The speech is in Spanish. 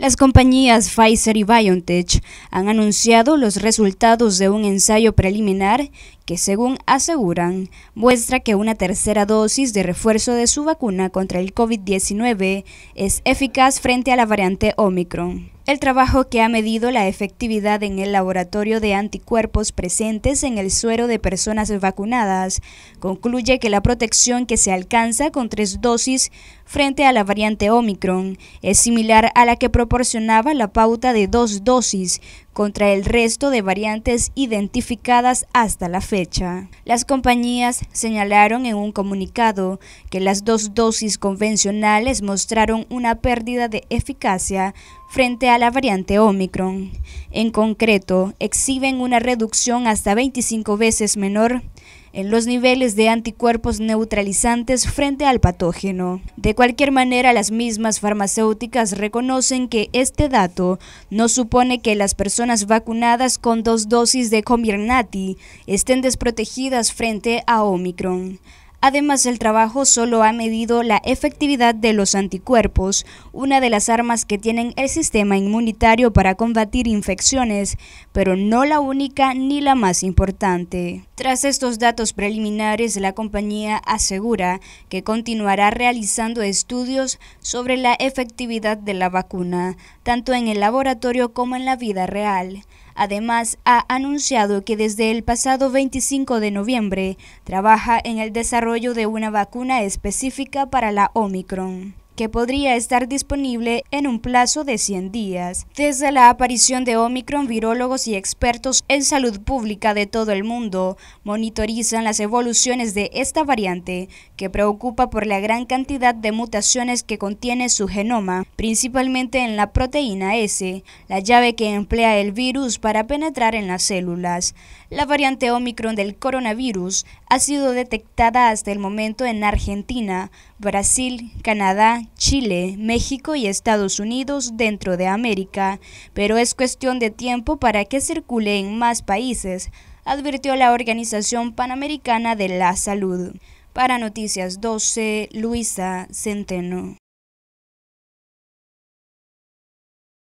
Las compañías Pfizer y BioNTech han anunciado los resultados de un ensayo preliminar que, según aseguran, muestra que una tercera dosis de refuerzo de su vacuna contra el COVID-19 es eficaz frente a la variante Omicron. El trabajo que ha medido la efectividad en el laboratorio de anticuerpos presentes en el suero de personas vacunadas concluye que la protección que se alcanza con tres dosis frente a la variante Omicron es similar a la que proporcionaba la pauta de dos dosis contra el resto de variantes identificadas hasta la fecha. Las compañías señalaron en un comunicado que las dos dosis convencionales mostraron una pérdida de eficacia frente a la variante Omicron. En concreto, exhiben una reducción hasta 25 veces menor en los niveles de anticuerpos neutralizantes frente al patógeno. De cualquier manera, las mismas farmacéuticas reconocen que este dato no supone que las personas vacunadas con dos dosis de Comirnaty estén desprotegidas frente a Omicron. Además, el trabajo solo ha medido la efectividad de los anticuerpos, una de las armas que tienen el sistema inmunitario para combatir infecciones, pero no la única ni la más importante. Tras estos datos preliminares, la compañía asegura que continuará realizando estudios sobre la efectividad de la vacuna, tanto en el laboratorio como en la vida real. Además, ha anunciado que desde el pasado 25 de noviembre trabaja en el desarrollo de una vacuna específica para la Omicron que podría estar disponible en un plazo de 100 días. Desde la aparición de Omicron, virólogos y expertos en salud pública de todo el mundo monitorizan las evoluciones de esta variante, que preocupa por la gran cantidad de mutaciones que contiene su genoma, principalmente en la proteína S, la llave que emplea el virus para penetrar en las células. La variante Omicron del coronavirus ha sido detectada hasta el momento en Argentina, Brasil, Canadá, Chile, México y Estados Unidos dentro de América, pero es cuestión de tiempo para que circule en más países, advirtió la Organización Panamericana de la Salud. Para Noticias 12, Luisa Centeno.